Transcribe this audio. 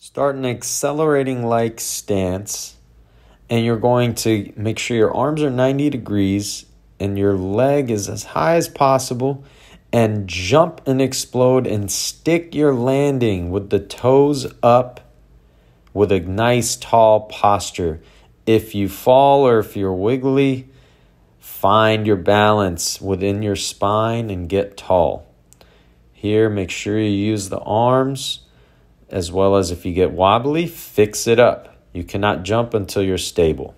Start an accelerating like stance, and you're going to make sure your arms are 90 degrees and your leg is as high as possible, and jump and explode and stick your landing with the toes up with a nice tall posture. If you fall or if you're wiggly, find your balance within your spine and get tall. Here, make sure you use the arms as well as if you get wobbly, fix it up. You cannot jump until you're stable.